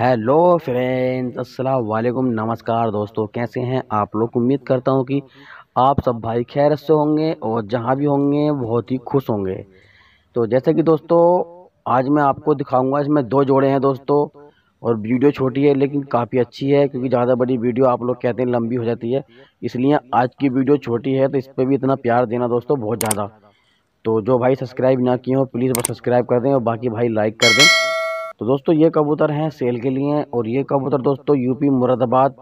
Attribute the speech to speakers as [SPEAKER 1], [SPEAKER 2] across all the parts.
[SPEAKER 1] hello friends अस्सलाम वालेकुम नमस्कार दोस्तों कैसे हैं आप लोग उम्मीद करता हूं कि आप सब भाई खैर से होंगे और जहां भी होंगे बहुत ही खुश होंगे तो जैसे कि दोस्तों आज मैं आपको दिखाऊंगा इसमें दो जोड़े हैं दोस्तों और वीडियो छोटी है लेकिन काफ़ी अच्छी है क्योंकि ज़्यादा बड़ी वीडियो आप लोग कहते हैं लंबी हो जाती है इसलिए आज की वीडियो छोटी है तो इस पर भी इतना प्यार देना दोस्तों बहुत ज़्यादा तो जो भाई सब्सक्राइब ना किए हो प्लीज़ बस सब्सक्राइब कर दें और बाकी भाई लाइक कर दें तो दोस्तों ये कबूतर हैं सेल के लिए और ये कबूतर दोस्तों यूपी मुरादाबाद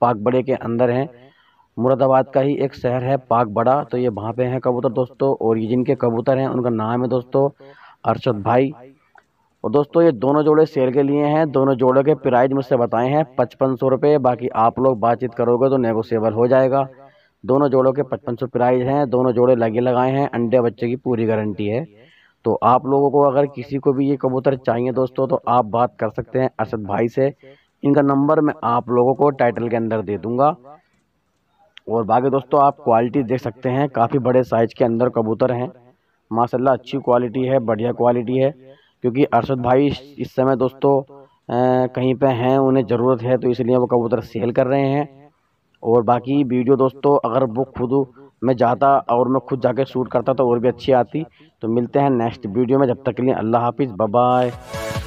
[SPEAKER 1] पाक बड़े के अंदर हैं मुरादाबाद का ही एक शहर है पाक बड़ा तो ये वहाँ पे हैं कबूतर दोस्तों और ये जिनके कबूतर हैं उनका नाम है दोस्तों अरशद भाई और दोस्तों ये दोनों जोड़े सेल के लिए हैं दोनों जोड़ों के प्राइज मुझसे बताए हैं पचपन सौ रुपये बाकी आप लोग बातचीत करोगे तो नेगोशियबल हो जाएगा दोनों जोड़ों के पचपन सौ प्राइज हैं दोनों जोड़े लगे लगाए हैं अंडे बच्चे की पूरी गारंटी है तो आप लोगों को अगर तो किसी को भी ये कबूतर चाहिए दोस्तों तो आप बात कर सकते हैं अरशद भाई से इनका नंबर मैं आप लोगों को टाइटल के अंदर दे दूँगा और बाकी दोस्तों आप क्वालिटी देख सकते हैं काफ़ी बड़े साइज़ के अंदर कबूतर हैं माशाल्लाह अच्छी क्वालिटी है बढ़िया क्वालिटी है क्योंकि अरशद भाई इस समय दोस्तों कहीं पे हैं उन्हें ज़रूरत है तो इसलिए वो कबूतर सेल कर रहे हैं और बाकी वीडियो दोस्तों अगर वो खुद मैं जाता और मैं खुद जाके शूट करता तो और भी अच्छी आती तो मिलते हैं नेक्स्ट वीडियो में जब तक के लिए अल्लाह हाफिज़ बाय